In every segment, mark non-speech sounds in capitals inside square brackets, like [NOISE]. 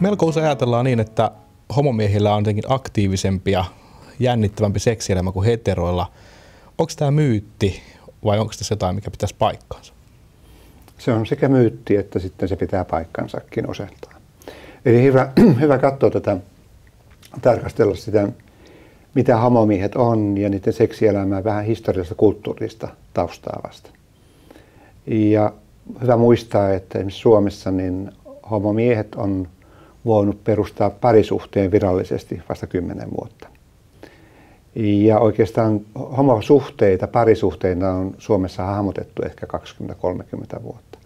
Melko usein ajatellaan niin, että homomiehillä on jotenkin aktiivisempi ja jännittävämpi seksielämä kuin heteroilla. Onko tämä myytti vai onko tässä jotain, mikä pitäisi paikkaansa? Se on sekä myytti että sitten se pitää paikkansakin osentaa. Eli hyvä, [CLEARS THROAT] hyvä katsoa tätä, tarkastella sitä, mitä homomiehet on ja niiden seksielämää vähän historiallista kulttuurista taustaa vasta. Ja hyvä muistaa, että esimerkiksi Suomessa niin homomiehet on voinut perustaa parisuhteen virallisesti vasta 10 vuotta. Ja oikeastaan homosuhteita parisuhteina on Suomessa hahmotettu ehkä 20-30 vuotta.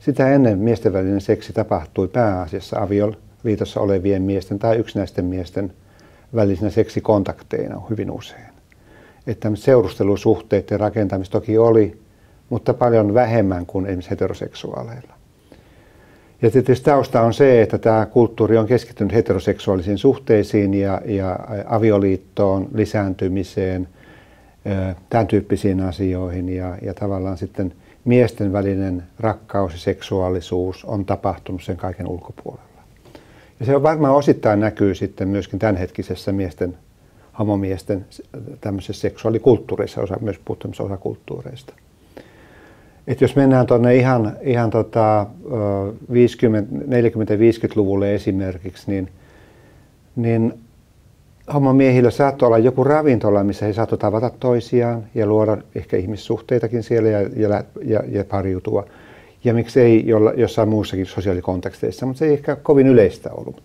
Sitä ennen miesten välinen seksi tapahtui pääasiassa avioliitossa olevien miesten tai yksinäisten miesten välisinä seksikontakteina hyvin usein. Että seurustelusuhteiden rakentamista toki oli, mutta paljon vähemmän kuin esimerkiksi heteroseksuaaleilla. Ja tietysti tausta on se, että tämä kulttuuri on keskittynyt heteroseksuaalisiin suhteisiin ja, ja avioliittoon, lisääntymiseen, tämän tyyppisiin asioihin. Ja, ja tavallaan sitten miesten välinen rakkaus ja seksuaalisuus on tapahtunut sen kaiken ulkopuolella. Ja se on varmaan osittain näkyy sitten myöskin tämänhetkisessä miesten, homomiesten tämmöisessä seksuaalikulttuurissa, osa, myös puhuttu osakulttuureista. Et jos mennään tuonne ihan, ihan tota, 40-50-luvulle esimerkiksi, niin, niin miehillä saattoi olla joku ravintola, missä he saattoi tavata toisiaan ja luoda ehkä ihmissuhteitakin siellä ja, ja, ja, ja pariutua. Ja miksei jolla, jossain muussakin sosiaalikonteksteissa, mutta se ei ehkä kovin yleistä ollut.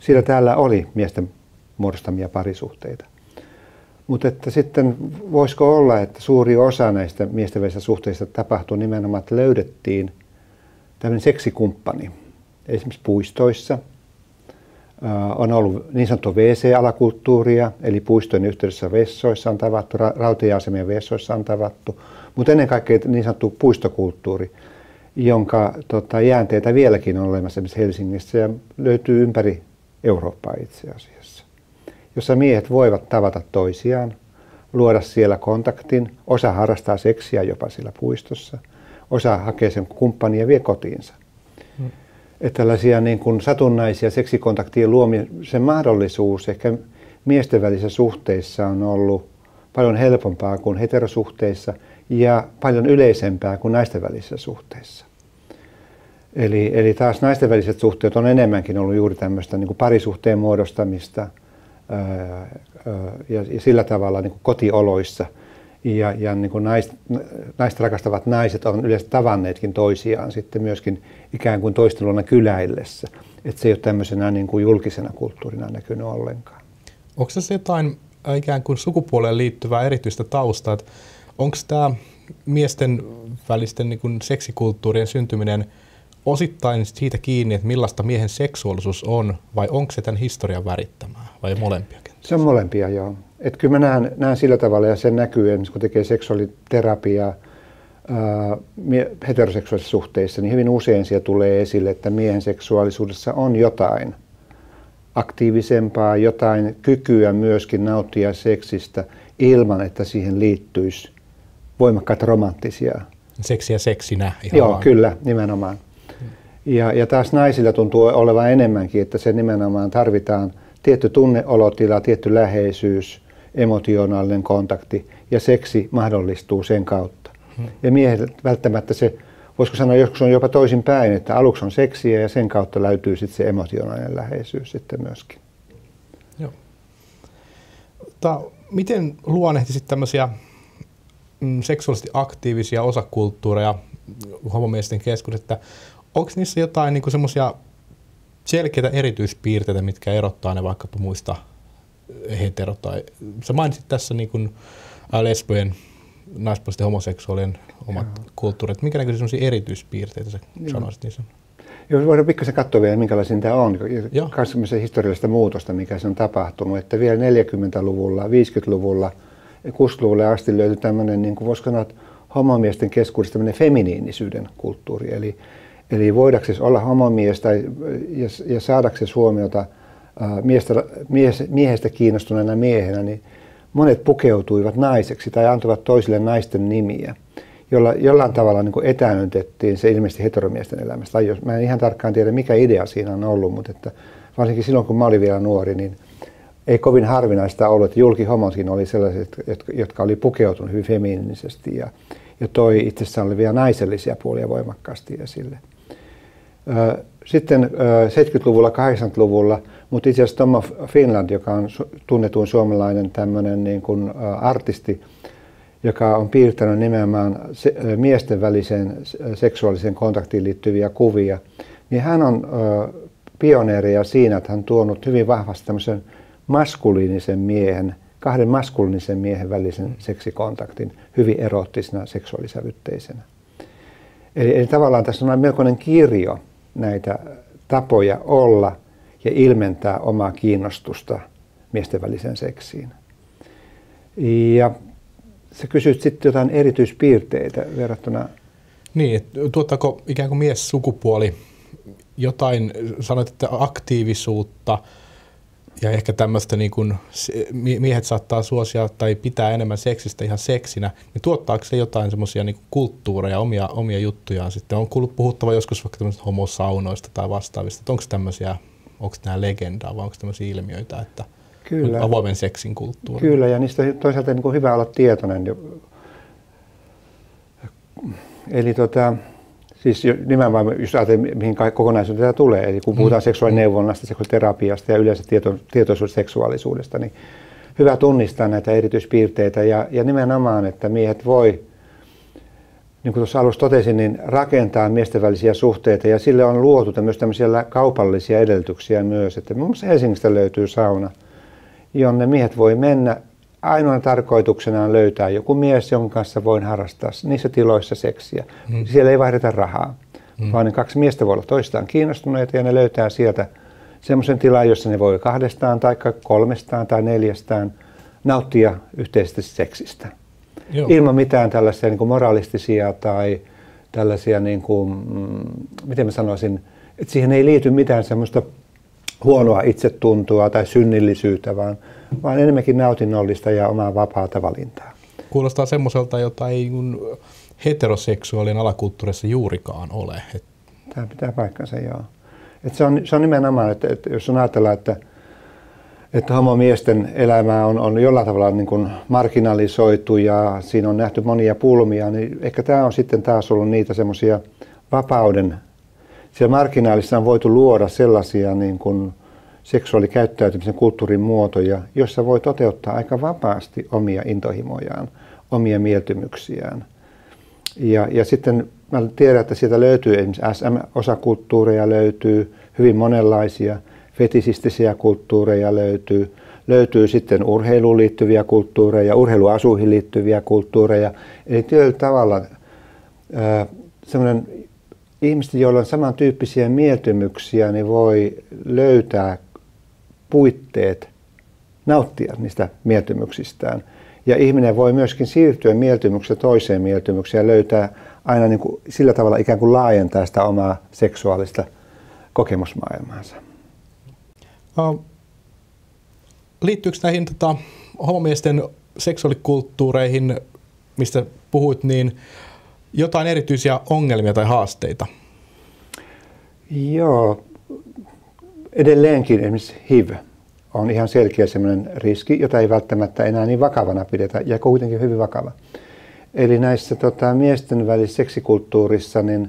Sillä täällä oli miesten muodostamia parisuhteita. Mutta että sitten voisiko olla, että suuri osa näistä miesten välisistä suhteista tapahtuu nimenomaan, että löydettiin tämmöinen seksikumppani. Esimerkiksi puistoissa äh, on ollut niin sanottu WC-alakulttuuria, eli puistojen yhteydessä vessoissa on tavattu, rautajaasemien vessoissa on tavattu, mutta ennen kaikkea niin sanottu puistokulttuuri, jonka tota, jäänteitä vieläkin on olemassa esimerkiksi Helsingissä ja löytyy ympäri Eurooppaa itse asiassa jossa miehet voivat tavata toisiaan, luoda siellä kontaktin, osa harrastaa seksiä jopa siellä puistossa, osa hakee sen kumppanin ja vie kotiinsa. Hmm. Että tällaisia niin kuin satunnaisia seksikontaktien luomisen mahdollisuus ehkä miesten välisissä suhteissa on ollut paljon helpompaa kuin heterosuhteissa ja paljon yleisempää kuin naisten välisissä suhteissa. Eli, eli taas naisten väliset suhteet on enemmänkin ollut juuri tämmöistä niin kuin parisuhteen muodostamista – ja, ja sillä tavalla niin kuin kotioloissa. Ja, ja niin kuin naist, naiset rakastavat naiset on yleensä tavanneetkin toisiaan sitten myöskin ikään kuin toisteluna kyläillessä. Että se ei ole tämmöisenä niin kuin julkisena kulttuurina näkynyt ollenkaan. Onko se jotain ikään kuin sukupuoleen liittyvää erityistä taustaa? Onko tämä miesten välisten niin kuin seksikulttuurien syntyminen osittain siitä kiinni, että millaista miehen seksuaalisuus on, vai onko se tämän historian värittämä? vai molempia kenties? Se on molempia, joo. Et kyllä mä näen, näen sillä tavalla ja sen näkyy esimerkiksi kun tekee seksuaaliterapiaa heteroseksuaalisissa suhteissa, niin hyvin usein siellä tulee esille, että miehen seksuaalisuudessa on jotain aktiivisempaa, jotain kykyä myöskin nauttia seksistä ilman, että siihen liittyisi voimakkaita romanttisia. Seksiä seksinä. Ihan Joo, vaan. kyllä, nimenomaan. Hmm. Ja, ja taas naisilla tuntuu olevan enemmänkin, että se nimenomaan tarvitaan – tietty tunneolotila, tietty läheisyys, emotionaalinen kontakti ja seksi mahdollistuu sen kautta. Hmm. Ja miehet välttämättä se, voisiko sanoa joskus on jopa toisin päin, että aluksi on seksiä ja sen kautta löytyy sitten se emotionaalinen läheisyys sitten myöskin. Joo. Ta- miten luonnehtisit tämmöisiä mm, seksuaalisesti aktiivisia osakulttuureja mm, homomiesten keskus, että onko niissä jotain niin semmoisia selkeitä erityispiirteitä, mitkä erottaa ne vaikkapa muista hetero- tai... Sä mainitsit tässä niin kuin lesbojen, naispuolisten homoseksuaalien omat Joo. kulttuurit. Mikä näkyy sellaisia erityispiirteitä sä Joo. Niin. sanoisit niissä? Jos voidaan pikkasen katsoa vielä, minkälaisia tämä on. Myös historiallista muutosta, mikä se on tapahtunut. Että vielä 40-luvulla, 50-luvulla, 60-luvulle asti löytyi tämmöinen, niin kuin voisi sanoa, homomiesten keskuudessa tämmöinen feminiinisyyden kulttuuri. Eli Eli voidaksesi siis olla homomies tai, ja, ja saadaksesi huomiota äh, miestä, mies, miehestä kiinnostuneena miehenä, niin monet pukeutuivat naiseksi tai antoivat toisille naisten nimiä, jolla jollain tavalla niin kuin etäännytettiin se ilmeisesti heteromiesten elämästä. Tai jos, mä en ihan tarkkaan tiedä, mikä idea siinä on ollut, mutta että varsinkin silloin, kun mä olin vielä nuori, niin ei kovin harvinaista ollut, että julkihomotkin oli sellaiset, jotka, jotka oli pukeutunut hyvin feminiinisesti ja, ja toi itsessään olevia naisellisia puolia voimakkaasti esille. Sitten 70-luvulla, 80-luvulla, mutta itse asiassa Tomma Finland, joka on tunnetuin suomalainen tämmöinen niin kuin artisti, joka on piirtänyt nimenomaan miesten väliseen seksuaaliseen kontaktiin liittyviä kuvia, niin hän on ö, pioneeria siinä, että hän tuonut hyvin vahvasti tämmöisen maskuliinisen miehen, kahden maskuliinisen miehen välisen mm. seksikontaktin hyvin erottisena seksuaalisävytteisenä. Eli, eli tavallaan tässä on melkoinen kirjo, näitä tapoja olla ja ilmentää omaa kiinnostusta miesten väliseen seksiin. Ja sä kysyt sitten jotain erityispiirteitä verrattuna... Niin, tuottaako ikään kuin mies sukupuoli jotain, sanoit, että aktiivisuutta, ja ehkä tämmöistä, niin kun miehet saattaa suosia tai pitää enemmän seksistä ihan seksinä, niin tuottaako se jotain semmoisia niin kulttuureja, omia, omia juttujaan sitten? On kuullut puhuttava joskus vaikka tämmöisistä homosaunoista tai vastaavista, onko tämmöisiä, onko nämä legendaa vai onko tämmöisiä ilmiöitä, että Kyllä. avoimen seksin kulttuuri? Kyllä, ja niistä toisaalta niin kuin hyvä olla tietoinen. Eli tota, Siis nimenomaan, jos ajatellaan, mihin kokonaisuuteen tämä tulee, eli kun puhutaan mm. seksuaalineuvonnasta, seksuaaliterapiasta ja yleensä tieto, tietoisuudesta seksuaalisuudesta, niin hyvä tunnistaa näitä erityispiirteitä ja, ja nimenomaan, että miehet voi, niin kuin tuossa alussa totesin, niin rakentaa miesten välisiä suhteita ja sille on luotu myös tämmöisiä kaupallisia edellytyksiä myös, että muun muassa Helsingistä löytyy sauna, jonne miehet voi mennä ainoa tarkoituksena on löytää joku mies, jonka kanssa voin harrastaa niissä tiloissa seksiä. Mm. Siellä ei vaihdeta rahaa, mm. vaan ne kaksi miestä voi olla toistaan kiinnostuneita ja ne löytää sieltä semmoisen tilan, jossa ne voi kahdestaan tai kolmestaan tai neljästään nauttia yhteisestä seksistä. Joo. Ilman mitään tällaisia niin kuin moralistisia tai tällaisia, niin kuin, mm, miten mä sanoisin, että siihen ei liity mitään semmoista huonoa itsetuntoa tai synnillisyyttä, vaan vaan enemmänkin nautinnollista ja omaa vapaata valintaa. Kuulostaa semmoiselta, jota ei heteroseksuaalien alakulttuurissa juurikaan ole. Tämä pitää paikkansa, joo. Et se, on, se on nimenomaan, että, että jos on ajatellaan, että, että homomiesten elämää on, on jollain tavalla niin kuin marginalisoitu ja siinä on nähty monia pulmia, niin ehkä tämä on sitten taas ollut niitä semmoisia vapauden, siellä marginaalissa on voitu luoda sellaisia niin kuin seksuaalikäyttäytymisen kulttuurin muotoja, joissa voi toteuttaa aika vapaasti omia intohimojaan, omia mieltymyksiään. Ja, ja sitten mä tiedän, että sieltä löytyy esimerkiksi SM-osakulttuureja löytyy, hyvin monenlaisia, fetisistisiä kulttuureja löytyy, löytyy sitten urheiluun liittyviä kulttuureja, urheiluasuihin liittyviä kulttuureja. Eli tietyllä tavalla semmoinen ihmiset, joilla on samantyyppisiä mieltymyksiä, niin voi löytää puitteet nauttia niistä mieltymyksistään. Ja ihminen voi myöskin siirtyä mieltymyksestä toiseen mieltymykseen ja löytää aina niin kuin, sillä tavalla ikään kuin laajentaa sitä omaa seksuaalista kokemusmaailmaansa. No, liittyykö näihin tota, homomiesten seksuaalikulttuureihin, mistä puhuit, niin jotain erityisiä ongelmia tai haasteita? Joo, Edelleenkin esimerkiksi HIV on ihan selkeä sellainen riski, jota ei välttämättä enää niin vakavana pidetä, ja kuitenkin hyvin vakava. Eli näissä tota, miesten välisessä seksikulttuurissa, niin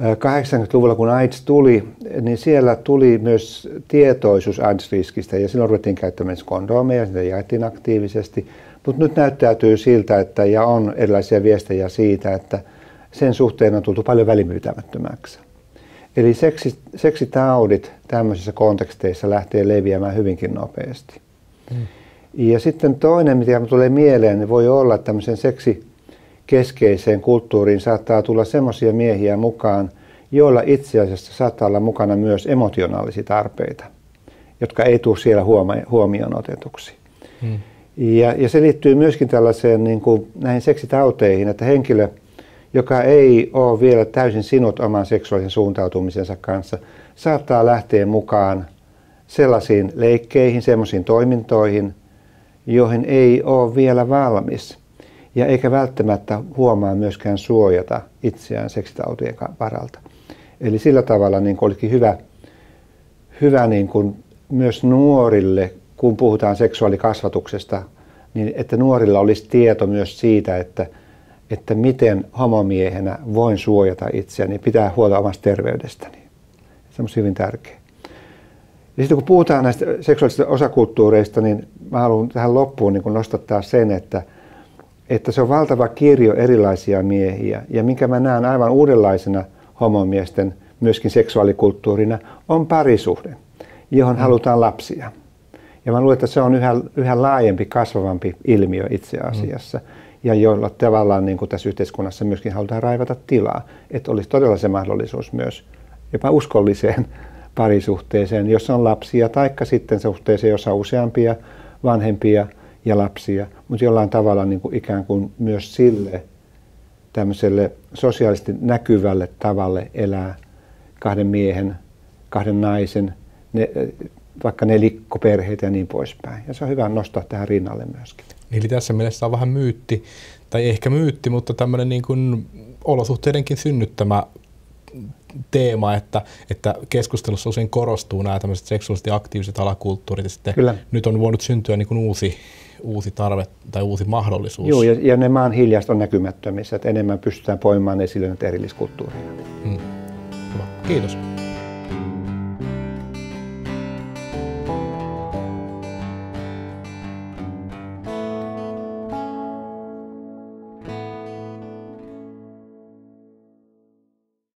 80-luvulla kun AIDS tuli, niin siellä tuli myös tietoisuus AIDS-riskistä ja silloin ruvettiin käyttämään kondomeja, sitä jaettiin aktiivisesti. Mutta nyt näyttäytyy siltä, että ja on erilaisia viestejä siitä, että sen suhteen on tultu paljon välimyytämättömäksi. Eli seksi, seksitaudit tämmöisissä konteksteissa lähtee leviämään hyvinkin nopeasti. Mm. Ja sitten toinen, mitä tulee mieleen, niin voi olla, että tämmöisen seksikeskeiseen kulttuuriin saattaa tulla semmoisia miehiä mukaan, joilla itse asiassa saattaa olla mukana myös emotionaalisia tarpeita, jotka ei tule siellä huomioon otetuksi. Mm. Ja, ja se liittyy myöskin tällaiseen niin kuin näihin seksitauteihin, että henkilö – joka ei ole vielä täysin sinut oman seksuaalisen suuntautumisensa kanssa, saattaa lähteä mukaan sellaisiin leikkeihin, sellaisiin toimintoihin, joihin ei ole vielä valmis. Ja eikä välttämättä huomaa myöskään suojata itseään seksitautien varalta. Eli sillä tavalla niin olikin hyvä, hyvä niin kuin myös nuorille, kun puhutaan seksuaalikasvatuksesta, niin että nuorilla olisi tieto myös siitä, että – että miten homomiehenä voin suojata itseäni, pitää huolta omasta terveydestäni. Se on hyvin tärkeä. Ja sitten kun puhutaan näistä seksuaalisista osakulttuureista, niin mä haluan tähän loppuun niin nostattaa sen, että, että se on valtava kirjo erilaisia miehiä. Ja minkä mä näen aivan uudenlaisena homomiesten myöskin seksuaalikulttuurina, on parisuhde, johon mm. halutaan lapsia. Ja mä luulen, että se on yhä, yhä laajempi, kasvavampi ilmiö itse mm. asiassa. Mm. Ja joilla tavallaan niin kuin tässä yhteiskunnassa myöskin halutaan raivata tilaa. Että olisi todella se mahdollisuus myös jopa uskolliseen [LAUGHS] parisuhteeseen, jossa on lapsia, taikka sitten suhteeseen, jossa on useampia vanhempia ja lapsia, mutta jollain tavalla niin kuin ikään kuin myös sille tämmöiselle sosiaalisesti näkyvälle tavalle elää kahden miehen, kahden naisen, ne, vaikka nelikkoperheitä ja niin poispäin. Ja se on hyvä nostaa tähän rinnalle myöskin. Niin, eli tässä mielessä on vähän myytti, tai ehkä myytti, mutta tämmöinen niin kuin olosuhteidenkin synnyttämä teema, että, että keskustelussa usein korostuu nämä tämmöiset seksuaalisesti aktiiviset alakulttuurit, ja sitten Kyllä. nyt on voinut syntyä niin kuin uusi, uusi tarve tai uusi mahdollisuus. Joo, ja, ja ne maan hiljaista on näkymättömissä, että enemmän pystytään poimaan esille näitä erilliskulttuureja. Hmm. Kiitos. Kiitos.